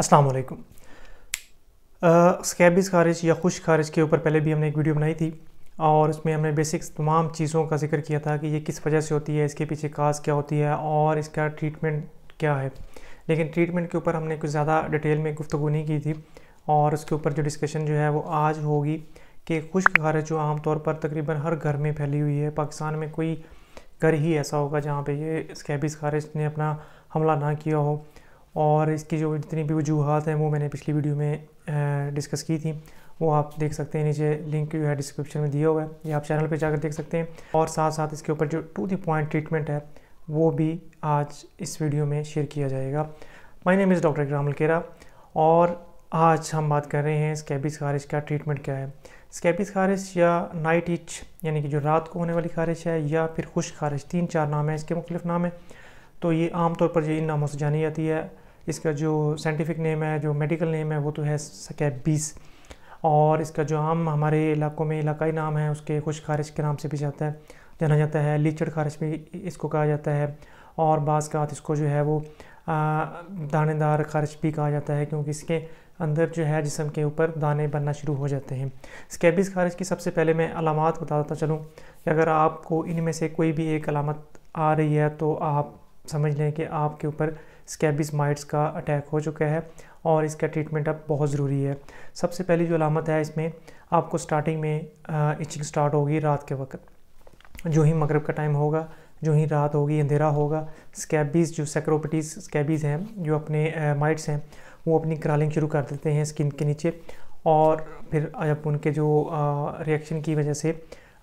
वालेकुम स्कैबिस खारिज या खुश खारिज के ऊपर पहले भी हमने एक वीडियो बनाई थी और उसमें हमने बेसिक्स तमाम चीज़ों का जिक्र किया था कि ये किस वजह से होती है इसके पीछे काज क्या होती है और इसका ट्रीटमेंट क्या है लेकिन ट्रीटमेंट के ऊपर हमने कुछ ज़्यादा डिटेल में गुफ्तु नहीं की थी और उसके ऊपर जो डिस्कशन जो है वो आज होगी कि खुश्क खारिज जो आमतौर पर तकरीबन हर घर में फैली हुई है पाकिस्तान में कोई घर ही ऐसा होगा जहाँ पे ये स्कैबिस खारिज ने अपना हमला ना किया हो और इसकी जो जितनी भी वजूहत हैं वो मैंने पिछली वीडियो में डिस्कस की थी वो आप देख सकते हैं नीचे लिंक जो है डिस्क्रिप्शन में दिया हुआ है या आप चैनल पे जाकर देख सकते हैं और साथ साथ इसके ऊपर जो टू दी पॉइंट ट्रीटमेंट है वो भी आज इस वीडियो में शेयर किया जाएगा माय नेम इज़ डॉक्टर ग्रामल केरा और आज हम बात कर रहे हैं स्केबिस खारिश का ट्रीटमेंट क्या है स्कैबिस खारिश या नाइट इच यानी कि जो रात को होने वाली खारिश है या फिर खुश खारिश तीन चार नाम है इसके मुख्तफ नाम है तो ये आमतौर पर ये इन नामों से जानी जाती है इसका जो साइंटिफिक नेम है जो मेडिकल नेम है वो तो है सकैब बीस और इसका जो आम हमारे इलाकों में इलाकाई नाम है उसके खुश खारिश के नाम से भी जाता है जाना जाता है लीचड़ खारिश भी इसको कहा जाता है और बाज़ का इसको जो है वो दानेदार खारिश भी कहा जाता है क्योंकि इसके अंदर जो है जिसम के ऊपर दाने बनना शुरू हो जाते हैं स्कैबिस खारिज की सबसे पहले मैं अलामत बताता चलूँ कि अगर आपको इनमें से कोई भी एक अलामत आ रही है तो आप समझ लें कि आपके ऊपर स्कैबिस माइट्स का अटैक हो चुका है और इसका ट्रीटमेंट अब बहुत ज़रूरी है सबसे पहली जो अलामत है इसमें आपको स्टार्टिंग में इचिंग स्टार्ट होगी रात के वक्त जो ही मगरब का टाइम होगा जो ही रात होगी अंधेरा होगा स्कैबीज़ जो सेक्रोपटीज स्कैबीज़ हैं जो अपने माइट्स हैं वो अपनी क्रालिंग शुरू कर देते हैं स्किन के नीचे और फिर जब उनके जो रिएक्शन की वजह से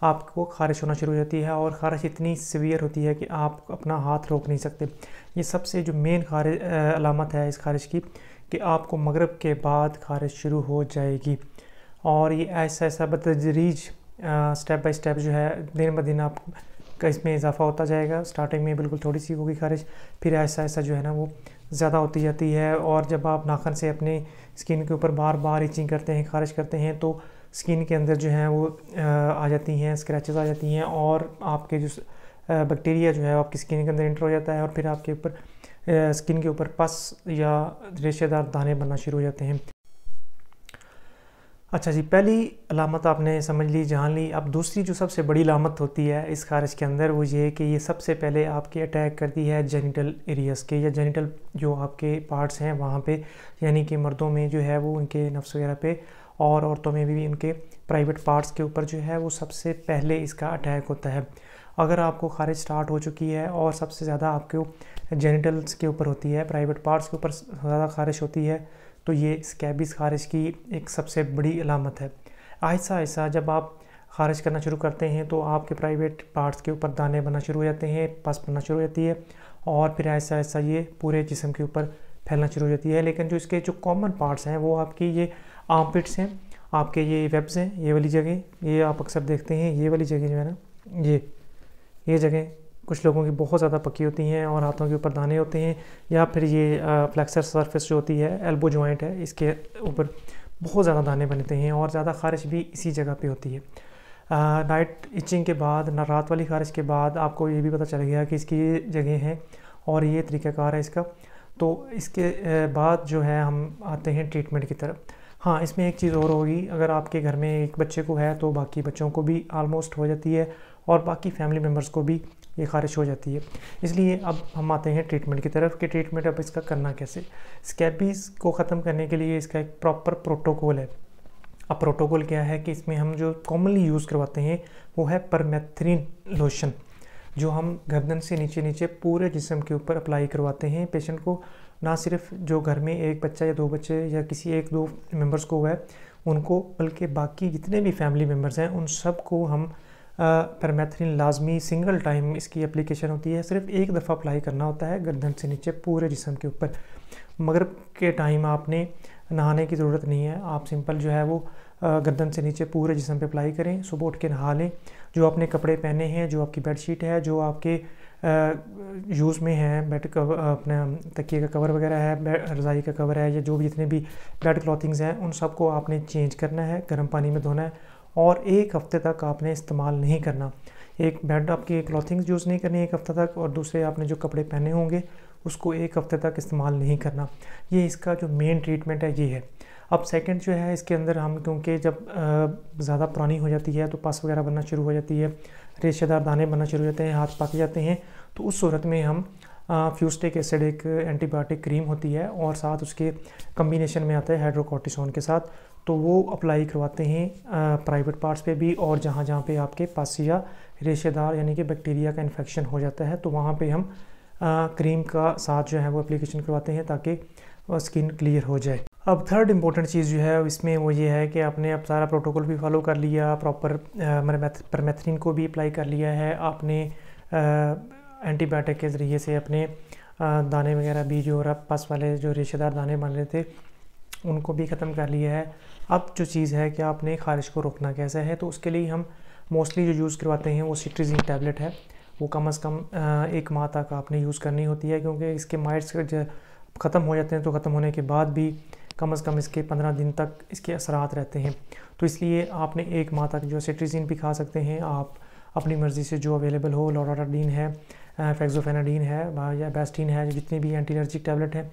आपको खारिश होना शुरू हो जाती है और खारिश इतनी सीवियर होती है कि आप अपना हाथ रोक नहीं सकते ये सबसे जो मेन खारिश अलामत है इस खारिश की कि आपको मगरब के बाद खारिश शुरू हो जाएगी और ये ऐसा ऐसा बतदरीज स्टेप बाय स्टेप जो है दिन ब दिन आप का इसमें इजाफा होता जाएगा स्टार्टिंग में बिल्कुल थोड़ी सी होगी खारिश फिर ऐसा ऐसा जो है ना वो ज़्यादा होती जाती है और जब आप नाखन से अपने स्किन के ऊपर बार बार इचिंग करते हैं खारिश करते हैं तो स्किन के अंदर जो है वो आ जाती हैं स्क्रैचेस आ जाती हैं और आपके जो बैक्टीरिया जो है आपकी स्किन के अंदर इंटर हो जाता है और फिर आपके ऊपर स्किन के ऊपर पस या रेशेदार दाने बनना शुरू हो जाते हैं अच्छा जी पहली अलामत आपने समझ ली जान ली अब दूसरी जो सबसे बड़ी लामत होती है इस खारिज के अंदर वो ये कि ये सबसे पहले आपके अटैक करती है जेनिटल एरियाज़ के या जेनिटल जो आपके पार्ट्स हैं वहाँ पे यानी कि मर्दों में जो है वो उनके नफ्स वगैरह पे और औरतों में भी उनके प्राइवेट पार्ट्स के ऊपर जो है वो सबसे पहले इसका अटैक होता है अगर आपको खारिज स्टार्ट हो चुकी है और सबसे ज़्यादा आपके जेनिटल्स के ऊपर होती है प्राइवेट पार्ट्स के ऊपर ज़्यादा खारिश होती है तो ये स्कैबिस खारिज की एक सबसे बड़ी अलामत है आहिस्ता आहिस्ता जब आप खारिज करना शुरू करते हैं तो आपके प्राइवेट पार्ट्स के ऊपर दाने बनना शुरू हो जाते हैं पस बनना शुरू हो जाती है और फिर ऐसा ऐसा ये पूरे जिसम के ऊपर फैलना शुरू हो जाती है लेकिन जो इसके जो कॉमन पार्ट्स हैं वो आपकी ये आर्मपिट्स हैं आपके ये वेब्स हैं ये वाली जगह ये आप अक्सर देखते हैं ये वाली जगह जो है ना ये ये जगह कुछ लोगों की बहुत ज़्यादा पकी होती हैं और हाथों के ऊपर दाने होते हैं या फिर ये फ्लैक्सर सरफेस जो होती है एल्बो जॉइंट है इसके ऊपर बहुत ज़्यादा दाने बनते हैं और ज़्यादा खारिश भी इसी जगह पे होती है नाइट इचिंग के बाद ना रात वाली खारिश के बाद आपको ये भी पता चल गया कि इसकी ये जगह है और ये तरीक़ाकार है इसका तो इसके बाद जो है हम आते हैं ट्रीटमेंट की तरफ हाँ इसमें एक चीज़ और होगी अगर आपके घर में एक बच्चे को है तो बाकी बच्चों को भी आलमोस्ट हो जाती है और बाकी फैमिली मेम्बर्स को भी ये खारिश हो जाती है इसलिए अब हम आते हैं ट्रीटमेंट की तरफ कि ट्रीटमेंट अब इसका करना कैसे स्कैबीज को ख़त्म करने के लिए इसका एक प्रॉपर प्रोटोकॉल है अब प्रोटोकॉल क्या है कि इसमें हम जो कॉमनली यूज़ करवाते हैं वो है परमेथ्रीन लोशन जो हम गर्दन से नीचे नीचे पूरे जिसम के ऊपर अप्लाई करवाते हैं पेशेंट को ना सिर्फ जो घर में एक बच्चा या दो बच्चे या किसी एक दो मेंबर्स को हुआ है उनको बल्कि बाकी जितने भी फैमिली मेम्बर्स हैं उन सब को हम परमेथ्रिन लाजमी सिंगल टाइम इसकी एप्लीकेशन होती है सिर्फ एक दफ़ा अप्लाई करना होता है गर्दन से नीचे पूरे जिसम के ऊपर मगर के टाइम आपने नहाने की ज़रूरत नहीं है आप सिंपल जो है वो गर्दन से नीचे पूरे जिसम पे अप्लाई करें सुबह उठ के नहा लें जो आपने कपड़े पहने हैं जो आपकी बेडशीट है जो आपके यूज़ में है बेड कवर अपने तकिए का कवर वगैरह है रज़ाई का कवर है या जो भी जितने भी बेड क्लॉथिंग्स हैं उन सबको आपने चेंज करना है गर्म पानी में धोना है और एक हफ़्ते तक आपने इस्तेमाल नहीं करना एक बेड आपकी क्लॉथिंग्स यूज़ नहीं करनी एक हफ़्ते तक और दूसरे आपने जो कपड़े पहने होंगे उसको एक हफ़्ते तक इस्तेमाल नहीं करना ये इसका जो मेन ट्रीटमेंट है ये है अब सेकंड जो है इसके अंदर हम क्योंकि जब ज़्यादा पुरानी हो जाती है तो पस वगैरह बनना शुरू हो जाती है रेशेदार दाने बनना शुरू हो जाते हैं हाथ पक जाते हैं तो उस सूरत में हम फ्यूस्टिक एसिड एक एंटीबायोटिक क्रीम होती है और साथ उसके कम्बिनेशन में आता है हाइड्रोकोटिसोन के साथ तो वो अप्लाई करवाते हैं प्राइवेट पार्ट्स पे भी और जहाँ जहाँ पे आपके पासिया रेशेदार यानी कि बैक्टीरिया का इन्फेक्शन हो जाता है तो वहाँ पे हम आ, क्रीम का साथ जो है वो एप्लीकेशन करवाते हैं ताकि स्किन क्लियर हो जाए अब थर्ड इम्पोर्टेंट चीज़ जो है इसमें वो ये है कि आपने अब सारा प्रोटोकॉल भी फॉलो कर लिया प्रॉपर परमेथरीन को भी अप्लाई कर लिया है आपने एंटीबायोटिक के ज़रिए से अपने दाने वगैरह भी जो पस वाले जो रेशेदार दाने बन रहे थे उनको भी ख़त्म कर लिया है अब जो चीज़ है कि आपने खारिश को रोकना कैसा है तो उसके लिए हम मोस्टली जो यूज़ करवाते हैं वो सिट्रीजिन टैबलेट है वो कम अज़ कम एक माह तक आपने यूज़ करनी होती है क्योंकि इसके माइट्स ख़त्म हो जाते हैं तो ख़त्म होने के बाद भी कम अज़ कम इसके पंद्रह दिन तक इसके असरात रहते हैं तो इसलिए आपने एक माह तक जो सिट्रिजिन भी खा सकते हैं आप अपनी मर्ज़ी से जो अवेलेबल हो लोराडाडीन है फैक्जोफेनाडीन है या बेस्टीन है जितनी भी एंटी एलर्जिक टैबलेट है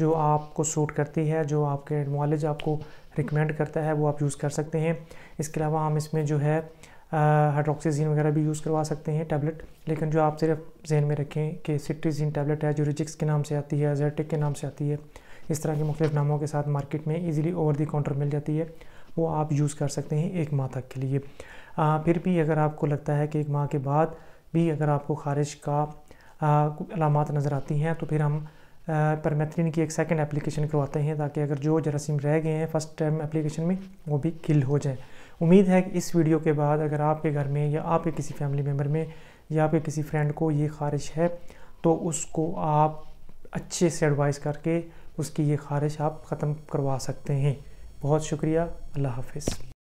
जो आपको सूट करती है जो आपके मॉलेज आपको रिकमेंड करता है वो आप यूज़ कर सकते हैं इसके अलावा हम इसमें जो है हाइड्रोक्सीजीन वगैरह भी यूज़ करवा सकते हैं टैबलेट लेकिन जो आप सिर्फ जहन में रखें कि सिट्रीजीन टैबलेट है जो रिजिक्स के नाम से आती है जेटिक के नाम से आती है इस तरह के मुख्तु नामों के साथ मार्केट में ईजिली ओवर दी काउंटर मिल जाती है वो आप यूज़ कर सकते हैं एक माह तक के लिए आ, फिर भी अगर आपको लगता है कि एक माह के बाद भी अगर आपको खारिज का अलामत नज़र आती हैं तो फिर हम परमेथ्रिन की एक सेकेंड एप्लीकेशन करवाते हैं ताकि अगर जो जरासीम रह गए हैं फ़र्स्ट टाइम एप्लीकेशन में वो भी किल हो जाए उम्मीद है कि इस वीडियो के बाद अगर आपके घर में या आपके किसी फैमिली मेम्बर में या आपके किसी फ्रेंड को ये खारिश है तो उसको आप अच्छे से एडवाइस करके उसकी ये ख़्वाहिश आप ख़त्म करवा सकते हैं बहुत शुक्रिया अल्लाह हाफिज़